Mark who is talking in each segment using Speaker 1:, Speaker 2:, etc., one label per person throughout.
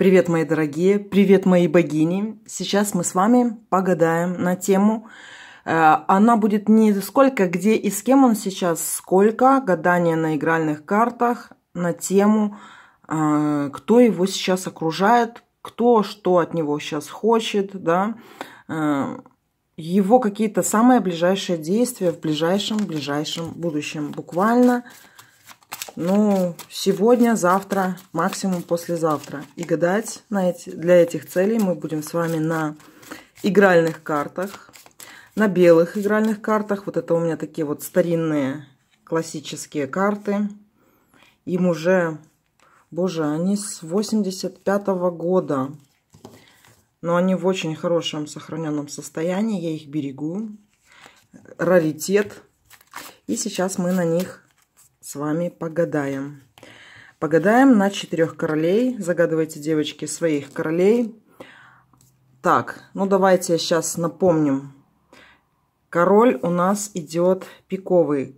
Speaker 1: Привет, мои дорогие, привет, мои богини. Сейчас мы с вами погадаем на тему. Э, она будет не сколько, где и с кем он сейчас, сколько гадания на игральных картах на тему, э, кто его сейчас окружает, кто что от него сейчас хочет, да, э, его какие-то самые ближайшие действия в ближайшем-ближайшем будущем. Буквально ну, сегодня, завтра, максимум послезавтра. И гадать на эти, для этих целей мы будем с вами на игральных картах, на белых игральных картах. Вот это у меня такие вот старинные классические карты. Им уже, боже, они с 85 -го года. Но они в очень хорошем сохраненном состоянии. Я их берегу. Раритет. И сейчас мы на них с вами погадаем. Погадаем на четырех королей. Загадывайте, девочки, своих королей. Так, ну давайте сейчас напомним. Король у нас идет пиковый.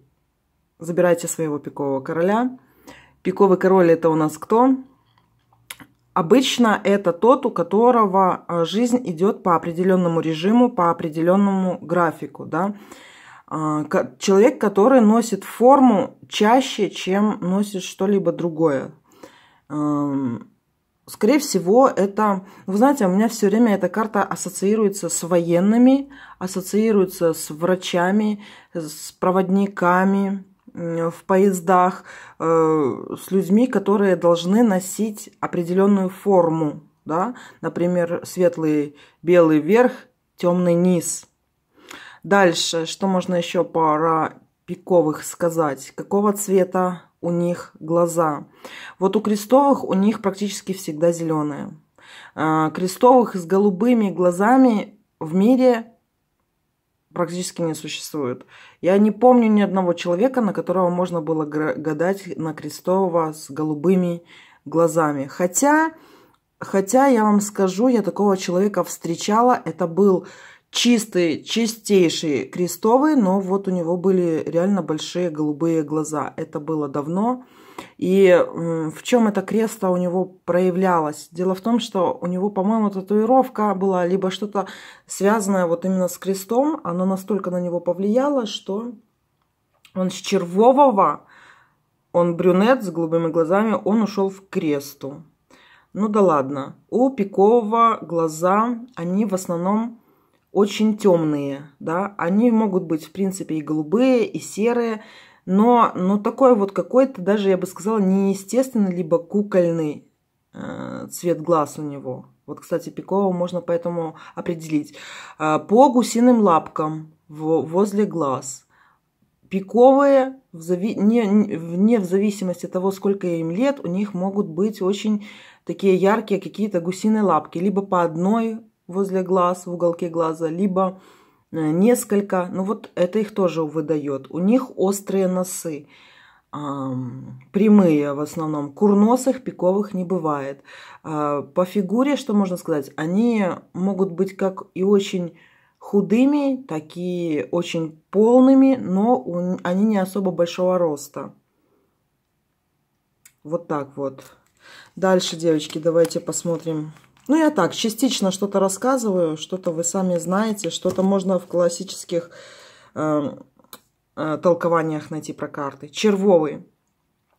Speaker 1: Забирайте своего пикового короля. Пиковый король это у нас кто? Обычно это тот, у которого а, жизнь идет по определенному режиму, по определенному графику, да. А, человек, который носит форму чаще, чем носит что-либо другое. Эм, скорее всего, это... Вы знаете, у меня все время эта карта ассоциируется с военными, ассоциируется с врачами, с проводниками в поездах, э, с людьми, которые должны носить определенную форму. Да? Например, светлый белый верх, темный низ – Дальше, что можно еще про пиковых сказать? Какого цвета у них глаза? Вот у крестовых у них практически всегда зеленые. А, крестовых с голубыми глазами в мире практически не существует. Я не помню ни одного человека, на которого можно было гадать на крестового с голубыми глазами. Хотя, хотя я вам скажу, я такого человека встречала. Это был чистый чистейший крестовый, но вот у него были реально большие голубые глаза. Это было давно. И в чем это кресто у него проявлялось? Дело в том, что у него, по-моему, татуировка была, либо что-то связанное вот именно с крестом. Оно настолько на него повлияло, что он с червового, он брюнет с голубыми глазами, он ушел в кресту. Ну да ладно. У пикового глаза, они в основном очень темные, да, они могут быть, в принципе, и голубые, и серые, но, но такой вот какой-то, даже, я бы сказала, неестественный, либо кукольный э, цвет глаз у него. Вот, кстати, пикового можно поэтому определить. Э, по гусиным лапкам в, возле глаз. Пиковые, в зави... не, вне в зависимости от того, сколько им лет, у них могут быть очень такие яркие какие-то гусиные лапки. Либо по одной возле глаз, в уголке глаза, либо э, несколько. Ну вот это их тоже выдает. У них острые носы, прямые в основном. Курносых, пиковых не бывает. Э, по фигуре, что можно сказать, они могут быть как и очень худыми, такие очень полными, но они не особо большого роста. Вот так вот. Дальше, девочки, давайте посмотрим ну, я так, частично что-то рассказываю, что-то вы сами знаете, что-то можно в классических э, э, толкованиях найти про карты. Червовый.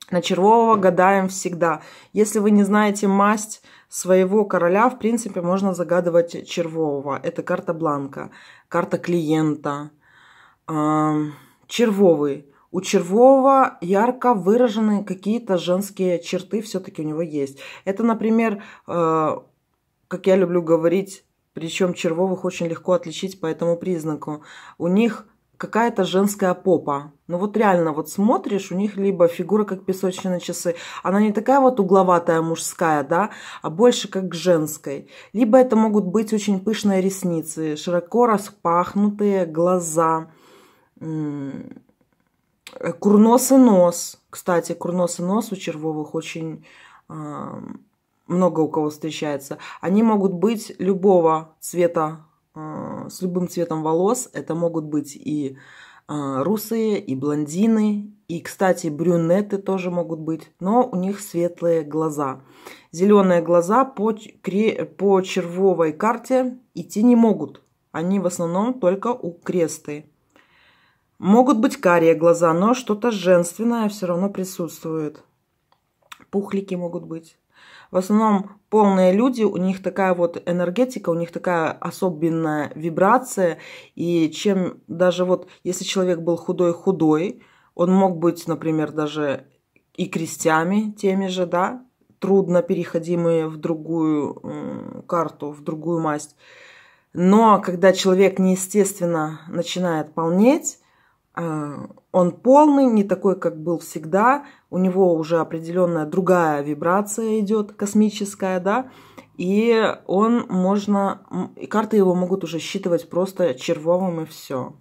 Speaker 1: На червового гадаем всегда. Если вы не знаете масть своего короля, в принципе, можно загадывать червового. Это карта бланка, карта клиента. Э, червовый. У червового ярко выражены какие-то женские черты все-таки у него есть. Это, например, э, как я люблю говорить, причем червовых очень легко отличить по этому признаку. У них какая-то женская попа. Ну вот реально, вот смотришь, у них либо фигура как песочные часы, она не такая вот угловатая мужская, да, а больше как женской. Либо это могут быть очень пышные ресницы, широко распахнутые глаза, курносый нос. Кстати, курносый нос у червовых очень а, много у кого встречается, они могут быть любого цвета, э, с любым цветом волос. Это могут быть и э, русые, и блондины, и, кстати, брюнеты тоже могут быть, но у них светлые глаза. Зеленые глаза по, по червовой карте идти не могут. Они в основном только у кресты. Могут быть карие глаза, но что-то женственное все равно присутствует. Пухлики могут быть. В основном полные люди, у них такая вот энергетика, у них такая особенная вибрация. И чем даже вот, если человек был худой-худой, он мог быть, например, даже и крестями теми же, да, трудно переходимые в другую карту, в другую масть. Но когда человек неестественно начинает полнеть, э, он полный, не такой, как был всегда, у него уже определенная другая вибрация идет, космическая, да, и он можно, и карты его могут уже считывать просто червовым и все.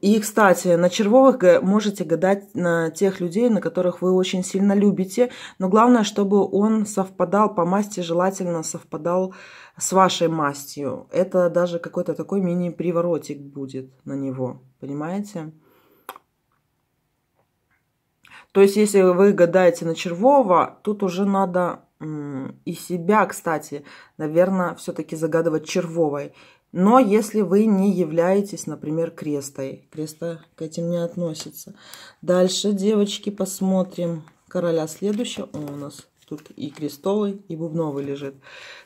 Speaker 1: И, кстати, на червовых можете гадать на тех людей, на которых вы очень сильно любите, но главное, чтобы он совпадал по масти, желательно совпадал с вашей мастью. Это даже какой-то такой мини-приворотик будет на него, понимаете? То есть, если вы гадаете на Червова, тут уже надо и себя, кстати, наверное, все-таки загадывать Червовой. Но если вы не являетесь, например, крестой. Креста к этим не относится. Дальше, девочки, посмотрим короля следующего. Он у нас тут и крестовый, и бубновый лежит.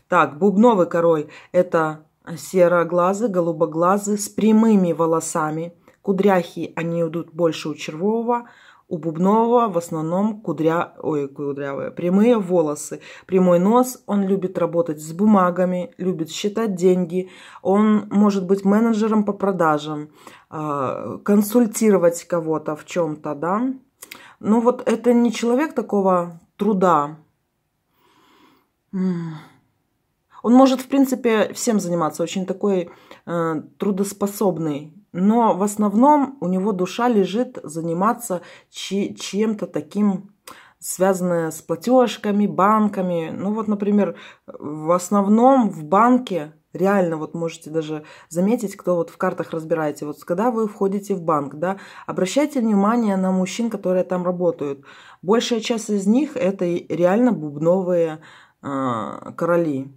Speaker 1: Так, бубновый король – это сероглазый, голубоглазый, с прямыми волосами. Кудряхи, они идут больше у червового – у Бубнова в основном кудря... Ой, кудрявые, прямые волосы, прямой нос. Он любит работать с бумагами, любит считать деньги. Он может быть менеджером по продажам, а, консультировать кого-то в чем-то, да. Но ну вот это не человек такого труда. Он может, в принципе, всем заниматься, очень такой э, трудоспособный но в основном у него душа лежит заниматься чем-то таким, связанное с платежками, банками. Ну вот, например, в основном в банке реально вот можете даже заметить, кто вот в картах разбираете. Вот когда вы входите в банк, да, обращайте внимание на мужчин, которые там работают. Большая часть из них это реально бубновые э, короли.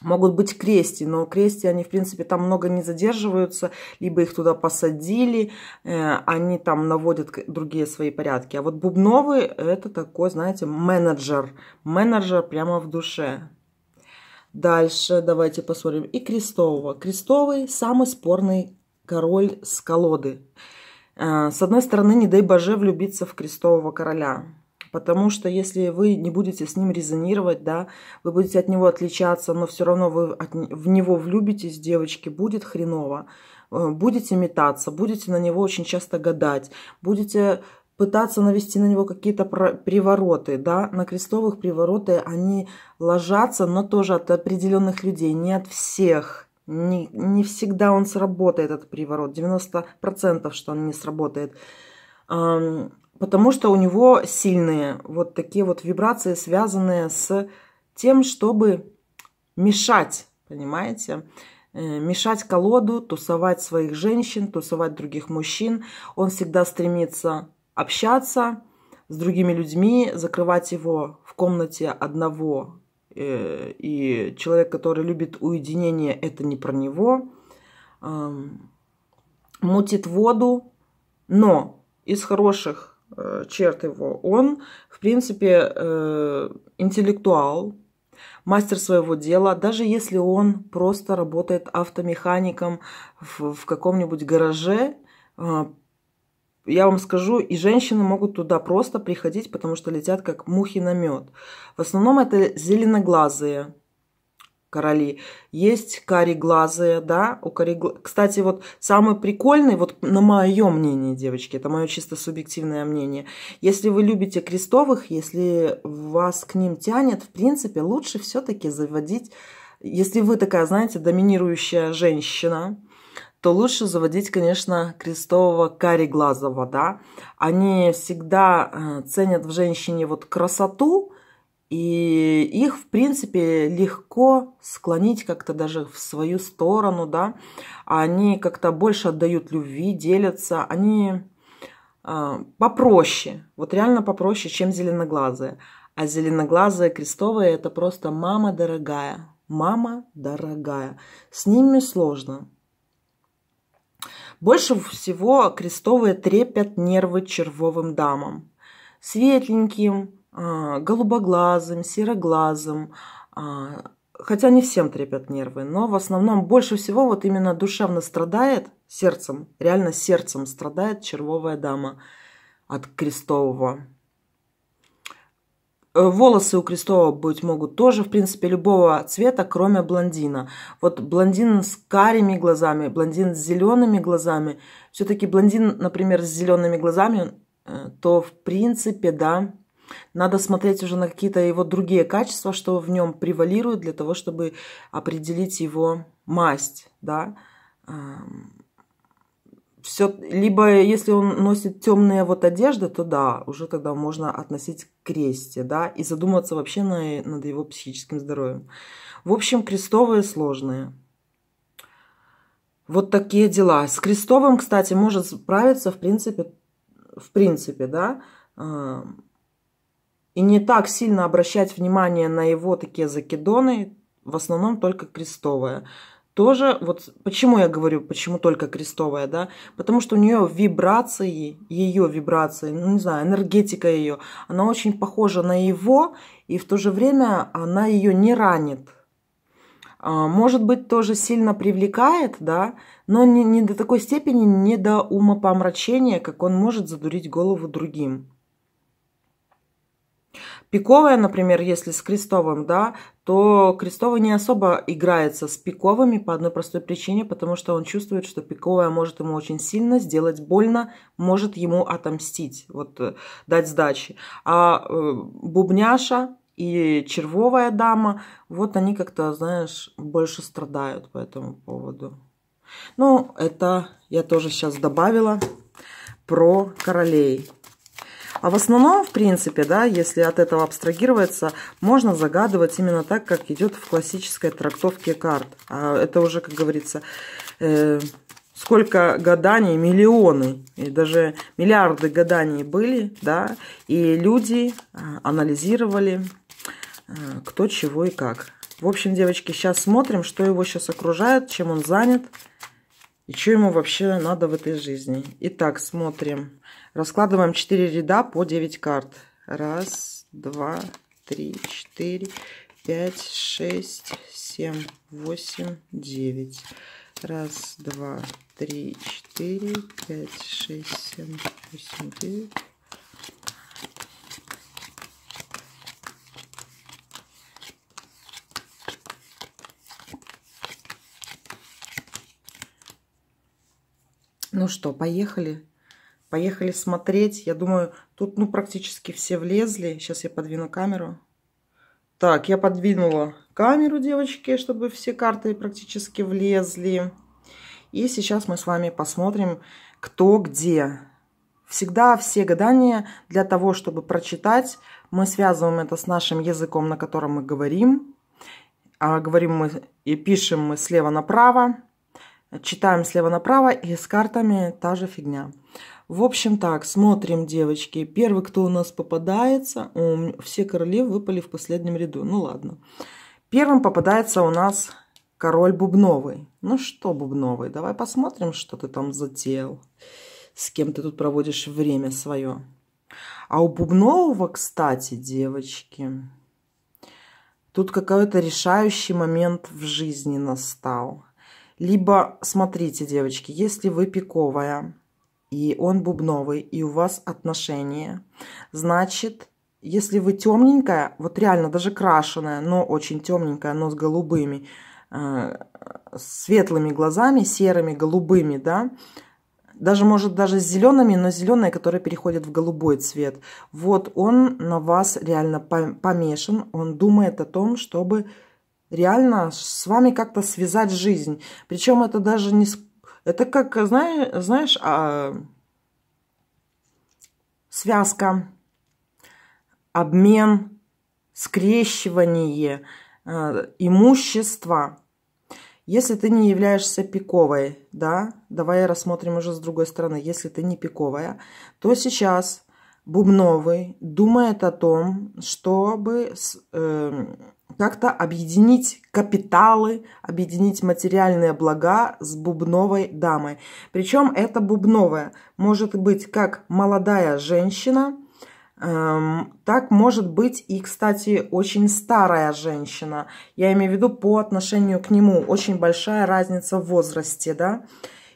Speaker 1: Могут быть крести, но крести, они, в принципе, там много не задерживаются, либо их туда посадили, э, они там наводят другие свои порядки. А вот бубновый – это такой, знаете, менеджер, менеджер прямо в душе. Дальше давайте посмотрим. И крестового. Крестовый – самый спорный король с колоды. Э, с одной стороны, не дай боже влюбиться в крестового короля – Потому что если вы не будете с ним резонировать, да, вы будете от него отличаться, но все равно вы от, в него влюбитесь, девочки, будет хреново. Э, будете метаться, будете на него очень часто гадать, будете пытаться навести на него какие-то привороты, да, на крестовых привороты они ложатся, но тоже от определенных людей, не от всех. Не, не всегда он сработает, этот приворот, 90% что он не сработает потому что у него сильные вот такие вот вибрации, связанные с тем, чтобы мешать, понимаете? Э, мешать колоду, тусовать своих женщин, тусовать других мужчин. Он всегда стремится общаться с другими людьми, закрывать его в комнате одного. Э, и человек, который любит уединение, это не про него. Эм, мутит воду, но из хороших Э, черт его, он, в принципе, э, интеллектуал, мастер своего дела, даже если он просто работает автомехаником в, каком-нибудь гараже, э, я вам скажу, и женщины могут туда просто приходить, потому что летят как мухи на мед. В основном это зеленоглазые, короли. Есть кареглазые, да, у карегл... Кстати, вот самый прикольный, вот на мое мнение, девочки, это мое чисто субъективное мнение. Если вы любите крестовых, если вас к ним тянет, в принципе, лучше все-таки заводить, если вы такая, знаете, доминирующая женщина, то лучше заводить, конечно, крестового кареглазого, да. Они всегда э, ценят в женщине вот красоту, и их, в принципе, легко склонить как-то даже в свою сторону, да. Они как-то больше отдают любви, делятся. Они а, попроще, вот реально попроще, чем зеленоглазые. А зеленоглазые крестовые – это просто мама дорогая, мама дорогая. С ними сложно. Больше всего крестовые трепят нервы червовым дамам. Светленьким, а, голубоглазым, сероглазым. А, хотя не всем трепят нервы, но в основном больше всего вот именно душевно страдает сердцем, реально сердцем страдает червовая дама от крестового. Э, волосы у крестового быть могут тоже, в принципе, любого цвета, кроме блондина. Вот блондин с карими глазами, блондин с зелеными глазами. Все-таки блондин, например, с зелеными глазами, э, то в принципе, да, надо смотреть уже на какие-то его другие качества, что в нем превалирует для того, чтобы определить его масть, да. Все, либо если он носит темные вот одежды, то да, уже тогда можно относить к кресте, да, и задуматься вообще на, над его психическим здоровьем. В общем, крестовые сложные. Вот такие дела. С крестовым, кстати, может справиться, в принципе, в принципе, да, и не так сильно обращать внимание на его такие закидоны, в основном только крестовая. Тоже, вот почему я говорю, почему только крестовая, да? Потому что у нее вибрации, ее вибрации, ну не знаю, энергетика ее, она очень похожа на его, и в то же время она ее не ранит. А, может быть, тоже сильно привлекает, да, но не, не до такой степени, не до умопомрачения, как он может задурить голову другим. Пиковая, например, если с крестовым, да, то крестовый не особо играется с пиковыми по одной простой причине, потому что он чувствует, что пиковая может ему очень сильно сделать больно, может ему отомстить, вот э, дать сдачи. А э, бубняша и червовая дама, вот они как-то, знаешь, больше страдают по этому поводу. Ну, это я тоже сейчас добавила про королей. А в основном, в принципе, да, если от этого абстрагироваться, можно загадывать именно так, как идет в классической трактовке карт. А это уже, как говорится, э, сколько гаданий, миллионы, и даже миллиарды гаданий были, да, и люди а, анализировали, э, кто чего и как. В общем, девочки, сейчас смотрим, что его сейчас окружает, чем он занят и что ему вообще надо в этой жизни. Итак, смотрим. Раскладываем 4 ряда по 9 карт. Раз, два, три, четыре, пять, шесть, семь, восемь, девять. Раз, два, три, четыре, пять, шесть, семь, восемь, девять. Ну что, поехали. Поехали смотреть. Я думаю, тут ну практически все влезли. Сейчас я подвину камеру. Так, я подвинула камеру, девочки, чтобы все карты практически влезли. И сейчас мы с вами посмотрим, кто где. Всегда все гадания для того, чтобы прочитать, мы связываем это с нашим языком, на котором мы говорим. А говорим мы и пишем мы слева направо, читаем слева направо, и с картами та же фигня. В общем так, смотрим, девочки. Первый, кто у нас попадается, все короли выпали в последнем ряду. Ну ладно. Первым попадается у нас король Бубновый. Ну что, Бубновый, давай посмотрим, что ты там затеял. С кем ты тут проводишь время свое. А у Бубнового, кстати, девочки, тут какой-то решающий момент в жизни настал. Либо, смотрите, девочки, если вы пиковая, и он бубновый, и у вас отношения, значит, если вы темненькая, вот реально даже крашеная, но очень темненькая, но с голубыми, э, светлыми глазами, серыми, голубыми, да, даже, может, даже с зелеными, но зеленые, которые переходят в голубой цвет. Вот он на вас реально помешан, он думает о том, чтобы реально с вами как-то связать жизнь. Причем это даже не это как, э, знаешь, знаешь а, связка, обмен, скрещивание а, э, имущества. Если ты не являешься пиковой, да, давай рассмотрим уже с другой стороны, если ты не пиковая, то сейчас Бубновый думает о том, чтобы эм, как-то объединить капиталы, объединить материальные блага с бубновой дамой. Причем эта бубновая может быть как молодая женщина, эм, так может быть и, кстати, очень старая женщина. Я имею в виду по отношению к нему. Очень большая разница в возрасте, да.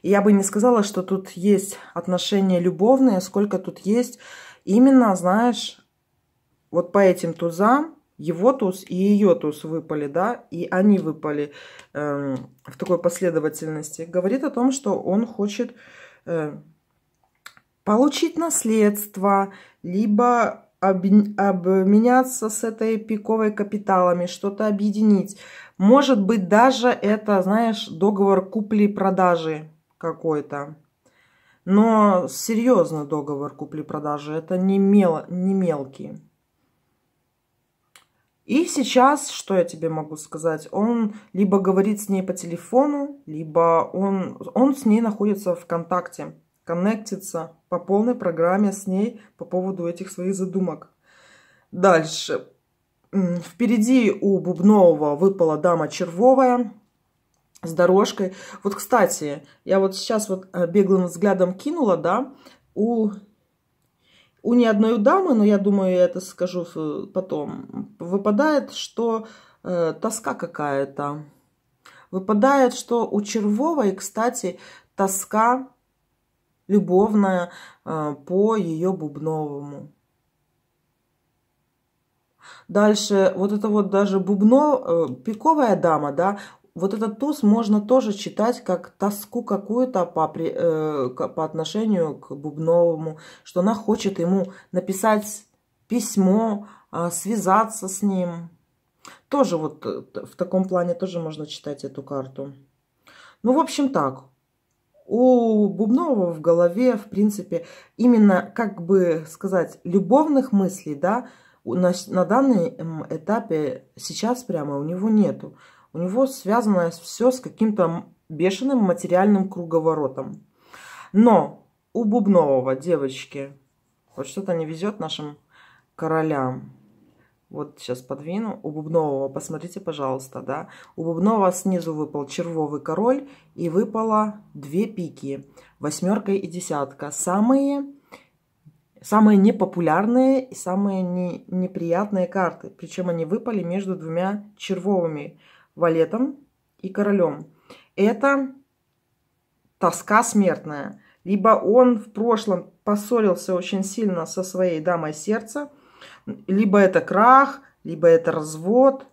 Speaker 1: И я бы не сказала, что тут есть отношения любовные, сколько тут есть именно, знаешь, вот по этим тузам, его туз и ее туз выпали, да, и они выпали э, в такой последовательности, говорит о том, что он хочет э, получить наследство, либо об, обменяться с этой пиковой капиталами, что-то объединить. Может быть, даже это, знаешь, договор купли-продажи какой-то. Но серьезный договор купли-продажи, это не, мел, не мелкий. И сейчас, что я тебе могу сказать, он либо говорит с ней по телефону, либо он, он с ней находится в контакте, коннектится по полной программе с ней по поводу этих своих задумок. Дальше. Впереди у Бубнового выпала дама червовая с дорожкой. Вот, кстати, я вот сейчас вот э, беглым взглядом кинула, да, у у ни одной дамы, но я думаю, я это скажу потом, выпадает, что э, тоска какая-то. Выпадает, что у Червовой, кстати, тоска любовная э, по ее Бубновому. Дальше вот это вот даже бубно, э, пиковая дама, да, вот этот туз можно тоже читать как тоску какую-то по, э, по отношению к Бубновому, что она хочет ему написать письмо, э, связаться с ним. Тоже вот э, в таком плане тоже можно читать эту карту. Ну, в общем, так. У Бубнова в голове, в принципе, именно, как бы сказать, любовных мыслей, да, на, на данном этапе сейчас прямо у него нету у него связано все с каким-то бешеным материальным круговоротом. Но у Бубнового, девочки, вот что-то не везет нашим королям. Вот сейчас подвину. У Бубнового, посмотрите, пожалуйста, да. У бубнового снизу выпал червовый король и выпало две пики. Восьмерка и десятка. Самые, самые непопулярные и самые не, неприятные карты. Причем они выпали между двумя червовыми валетом и королем. Это тоска смертная. Либо он в прошлом поссорился очень сильно со своей дамой сердца, либо это крах, либо это развод.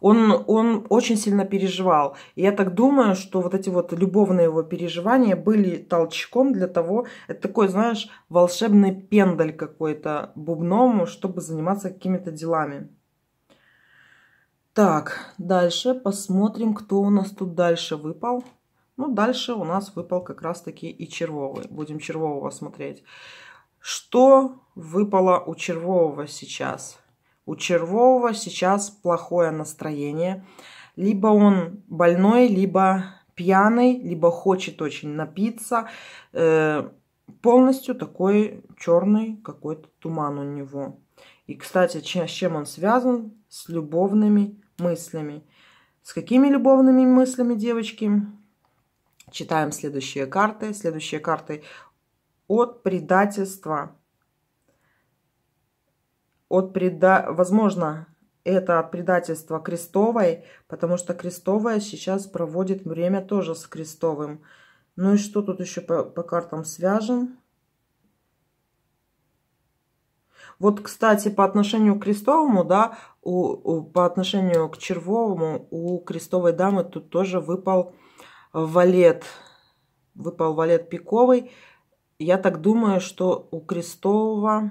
Speaker 1: Он, он очень сильно переживал. И я так думаю, что вот эти вот любовные его переживания были толчком для того, это такой, знаешь, волшебный пендаль какой-то бубному, чтобы заниматься какими-то делами. Так, дальше посмотрим, кто у нас тут дальше выпал. Ну, дальше у нас выпал как раз-таки и червовый. Будем червового смотреть. Что выпало у червового сейчас? У червового сейчас плохое настроение. Либо он больной, либо пьяный, либо хочет очень напиться. Э, полностью такой черный какой-то туман у него. И, кстати, с чем он связан? С любовными мыслями. С какими любовными мыслями, девочки? Читаем следующие карты. Следующие карты от предательства. От преда... Возможно, это от предательства Крестовой, потому что Крестовая сейчас проводит время тоже с Крестовым. Ну и что тут еще по, по картам свяжем? Вот, кстати, по отношению к крестовому, да, у, у, по отношению к червовому, у крестовой дамы тут тоже выпал валет. Выпал валет пиковый. Я так думаю, что у крестового...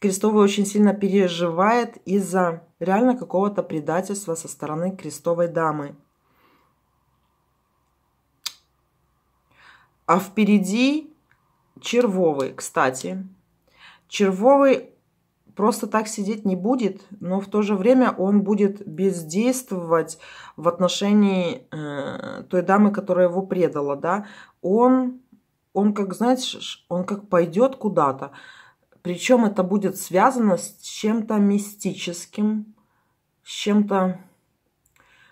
Speaker 1: Крестовый очень сильно переживает из-за реально какого-то предательства со стороны крестовой дамы. А впереди червовый, кстати. Червовый просто так сидеть не будет, но в то же время он будет бездействовать в отношении э, той дамы, которая его предала, да. Он, он как, знаешь, он как пойдет куда-то, причем это будет связано с чем-то мистическим, с чем-то...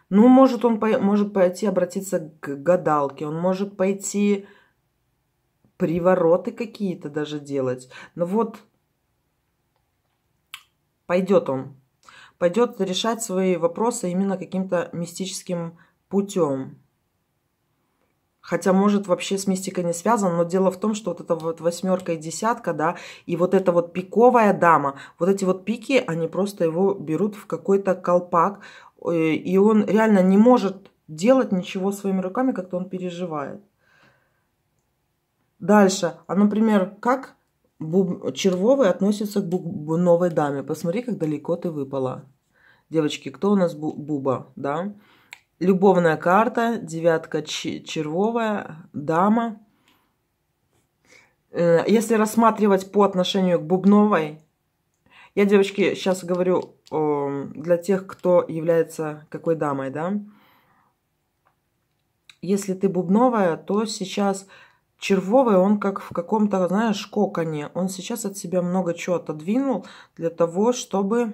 Speaker 1: Ну, может, он по... может пойти обратиться к гадалке, он может пойти привороты какие-то даже делать. Но вот пойдет он. Пойдет решать свои вопросы именно каким-то мистическим путем. Хотя, может, вообще с мистикой не связано, но дело в том, что вот эта вот восьмерка и десятка, да, и вот эта вот пиковая дама, вот эти вот пики, они просто его берут в какой-то колпак, э, и он реально не может делать ничего своими руками, как-то он переживает. Дальше, а, например, как Буб... Червовый относится к буб новой даме. Посмотри, как далеко ты выпала. Девочки, кто у нас бу... Буба, да? Любовная карта, девятка ч... червовая, дама. Э, если рассматривать по отношению к бубновой, я, девочки, сейчас говорю эм, для тех, кто является какой дамой, да? Если ты бубновая, то сейчас Червовый, он как в каком-то, знаешь, коконе. Он сейчас от себя много чего отодвинул для того, чтобы...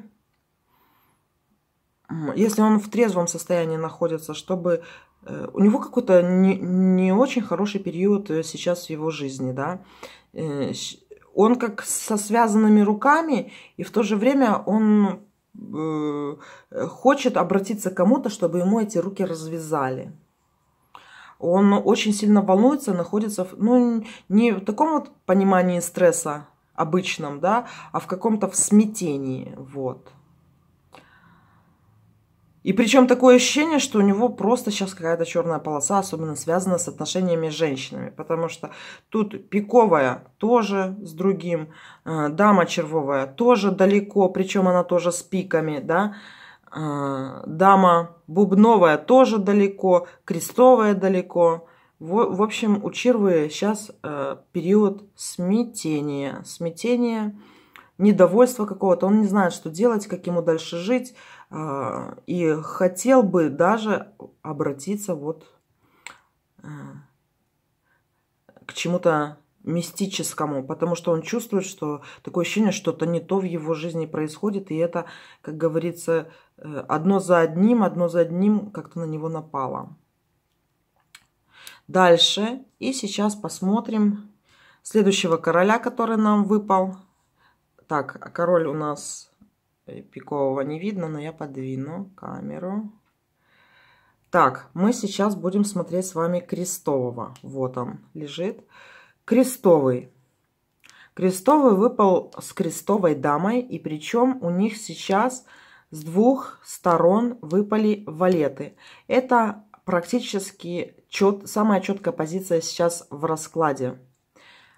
Speaker 1: Если он в трезвом состоянии находится, чтобы... Э, у него какой-то не, не очень хороший период э, сейчас в его жизни, да. Э, он как со связанными руками, и в то же время он хочет обратиться к кому-то, чтобы ему эти руки развязали он очень сильно волнуется, находится, в, ну, не в таком вот понимании стресса обычном, да, а в каком-то в смятении, вот. И причем такое ощущение, что у него просто сейчас какая-то черная полоса, особенно связана с отношениями с женщинами. Потому что тут пиковая тоже с другим, э, дама червовая тоже далеко, причем она тоже с пиками, да. А, дама бубновая тоже далеко, крестовая далеко. В, общем, у Червы сейчас э, период смятения. Смятения, недовольство какого-то. Он не знает, что делать, как ему дальше жить. А, и хотел бы даже обратиться вот э, к чему-то мистическому, потому что он чувствует, что такое ощущение, что-то не то в его жизни происходит, и это, как говорится, э, одно за одним, одно за одним как-то на него напало. Дальше. И сейчас посмотрим следующего короля, который нам выпал. Так, король у нас пикового не видно, но я подвину камеру. Так, мы сейчас будем смотреть с вами крестового. Вот он лежит. Лежит. Крестовый. Крестовый выпал с крестовой дамой, и причем у них сейчас с двух сторон выпали валеты. Это практически чет, самая четкая позиция сейчас в раскладе.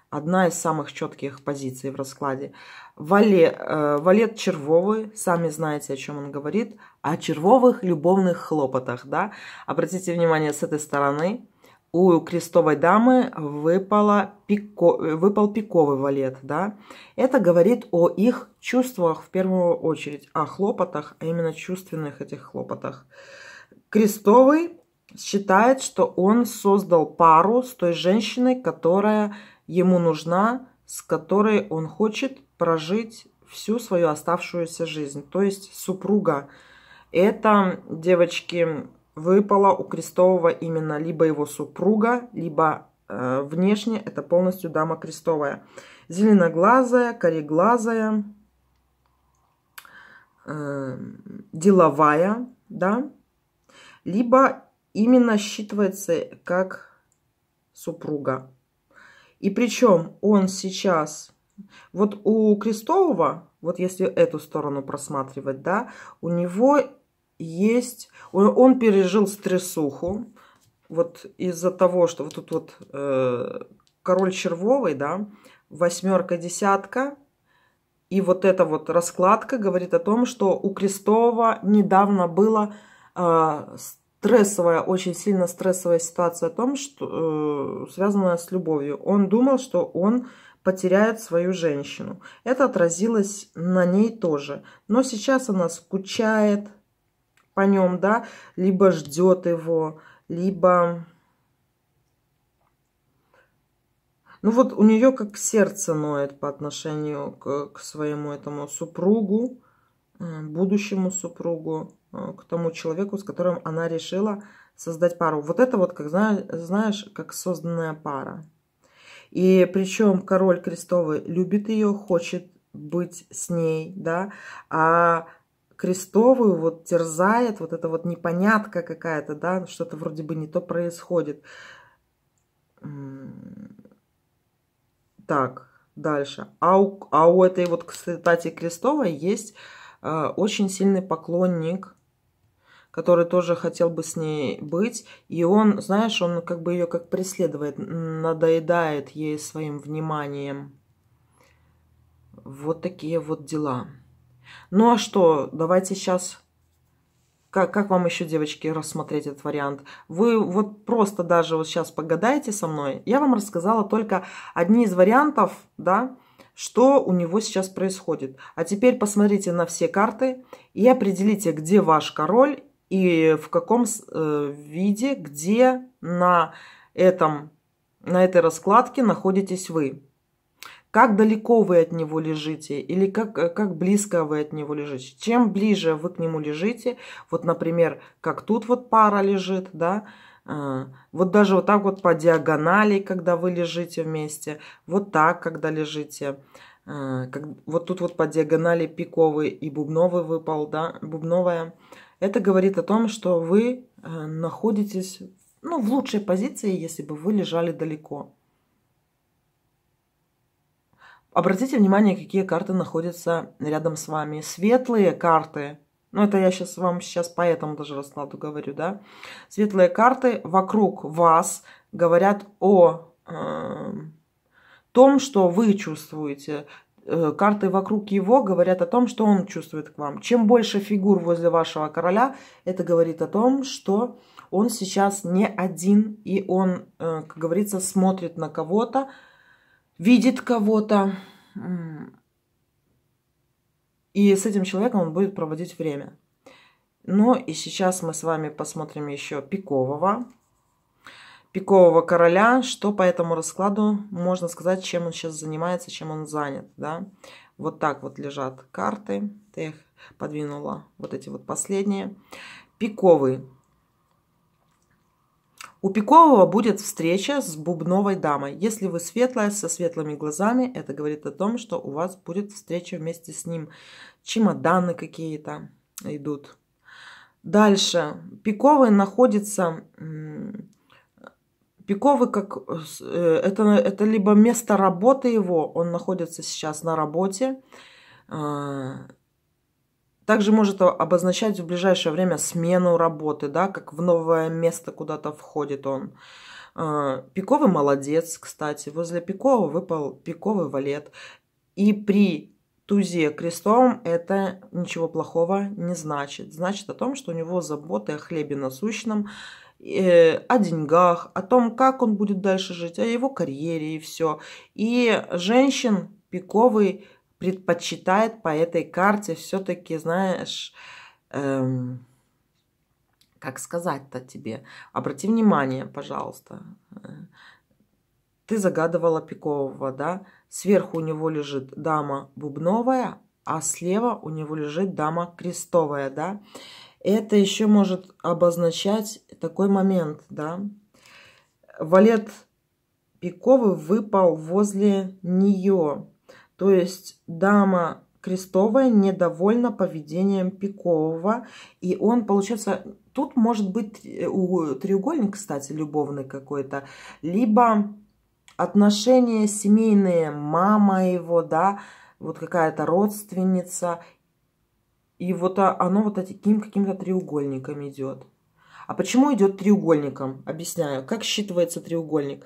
Speaker 1: Одна из самых четких позиций в раскладе. Вале, э, валет червовый, сами знаете, о чем он говорит, о червовых любовных хлопотах, да. Обратите внимание, с этой стороны у крестовой дамы выпало пико, выпал пиковый валет. Да? Это говорит о их чувствах в первую очередь, о хлопотах, а именно чувственных этих хлопотах. Крестовый считает, что он создал пару с той женщиной, которая ему нужна, с которой он хочет прожить всю свою оставшуюся жизнь. То есть супруга. Это, девочки, выпала у Крестового именно либо его супруга, либо э, внешне это полностью дама Крестовая. Зеленоглазая, кореглазая, э, деловая, да, либо именно считывается как супруга. И причем он сейчас, вот у Крестового, вот если эту сторону просматривать, да, у него есть. Он, он пережил стрессуху. Вот из-за того, что вот тут вот э, король червовый, да, восьмерка, десятка. И вот эта вот раскладка говорит о том, что у Крестова недавно было э, стрессовая, очень сильно стрессовая ситуация о том, что э, связанная с любовью. Он думал, что он потеряет свою женщину. Это отразилось на ней тоже. Но сейчас она скучает, по нем, да, либо ждет его, либо... Ну вот у нее как сердце ноет по отношению к, к своему этому супругу, э, будущему супругу, э, к тому человеку, с которым она решила создать пару. Вот это вот, как знаешь, как созданная пара. И причем король крестовый любит ее, хочет быть с ней, да, а крестовую вот терзает вот это вот непонятка какая-то, да, что-то вроде бы не то происходит. Так, дальше. А у, а у этой вот, кстати, крестовой есть э, очень сильный поклонник, который тоже хотел бы с ней быть. И он, знаешь, он как бы ее как преследует, надоедает ей своим вниманием. Вот такие вот дела. Ну а что, давайте сейчас... Как, как вам еще, девочки, рассмотреть этот вариант? Вы вот просто даже вот сейчас погадаете со мной. Я вам рассказала только одни из вариантов, да, что у него сейчас происходит. А теперь посмотрите на все карты и определите, где ваш король и в каком э, виде, где на этом на этой раскладке находитесь вы как далеко вы от него лежите или как, э, как близко вы от него лежите. Чем ближе вы к нему лежите, вот, например, как тут вот пара лежит, да, э, вот даже вот так вот по диагонали, когда вы лежите вместе, вот так, когда лежите, э, как, вот тут вот по диагонали пиковый и бубновый выпал, да, бубновая. Это говорит о том, что вы находитесь ну, в лучшей позиции, если бы вы лежали далеко. Обратите внимание, какие карты находятся рядом с вами. Светлые карты, ну это я сейчас вам сейчас по этому даже раскладу говорю, да. Светлые карты вокруг вас говорят о э, том, что вы чувствуете. Э, карты вокруг его говорят о том, что он чувствует к вам. Чем больше фигур возле вашего короля, это говорит о том, что он сейчас не один, и он, э, как говорится, смотрит на кого-то, видит кого-то, и с этим человеком он будет проводить время. Ну и сейчас мы с вами посмотрим еще Пикового, Пикового короля, что по этому раскладу можно сказать, чем он сейчас занимается, чем он занят, да. Вот так вот лежат карты, ты их подвинула, вот эти вот последние. Пиковый у Пикового будет встреча с бубновой дамой. Если вы светлая, со светлыми глазами, это говорит о том, что у вас будет встреча вместе с ним. Чемоданы какие-то идут. Дальше. Пиковый находится... Пиковый как... Э, это, это либо место работы его, он находится сейчас на работе, а, также может обозначать в ближайшее время смену работы, да, как в новое место куда-то входит он. А, пиковый молодец, кстати. Возле пикового выпал пиковый валет. И при тузе крестом это ничего плохого не значит. Значит о том, что у него заботы о хлебе насущном, э, о деньгах, о том, как он будет дальше жить, о его карьере и все. И женщин пиковый предпочитает по этой карте все-таки, знаешь, эм, как сказать-то тебе? Обрати внимание, пожалуйста. Ты загадывала Пикового, да? Сверху у него лежит дама бубновая, а слева у него лежит дама крестовая, да? Это еще может обозначать такой момент, да? Валет Пиковый выпал возле нее. То есть дама Крестовая недовольна поведением Пикового, и он, получается, тут может быть э, треугольник, кстати, любовный какой-то, либо отношения семейные, мама его, да, вот какая-то родственница, и вот а, оно вот таким каким-то треугольником идет. А почему идет треугольником? Объясняю. Как считывается треугольник?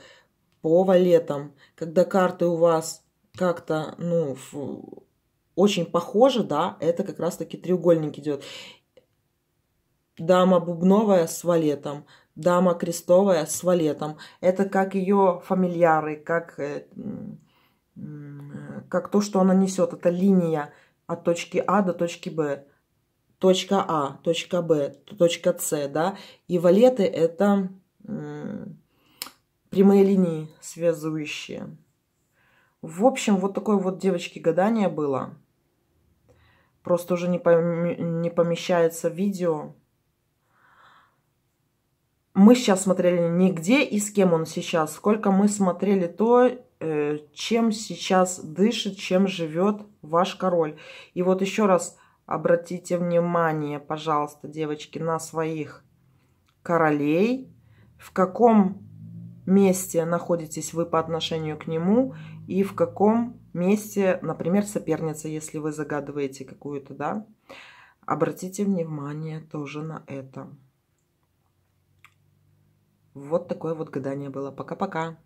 Speaker 1: По валетам. Когда карты у вас как-то, ну, очень похоже, да, это как раз-таки треугольник идет. Дама бубновая с валетом, дама крестовая с валетом. Это как ее фамильяры, как, э, как то, что она несет. Это линия от точки А до точки Б. Точка А, точка Б, точка С, да. И валеты это прямые линии связующие. В общем, вот такое вот, девочки, гадание было. Просто уже не, пом не помещается видео. Мы сейчас смотрели нигде и с кем он сейчас, сколько мы смотрели то, э, чем сейчас дышит, чем живет ваш король. И вот еще раз обратите внимание, пожалуйста, девочки, на своих королей, в каком месте находитесь вы по отношению к нему – и в каком месте, например, соперница, если вы загадываете какую-то, да, обратите внимание тоже на это. Вот такое вот гадание было. Пока-пока.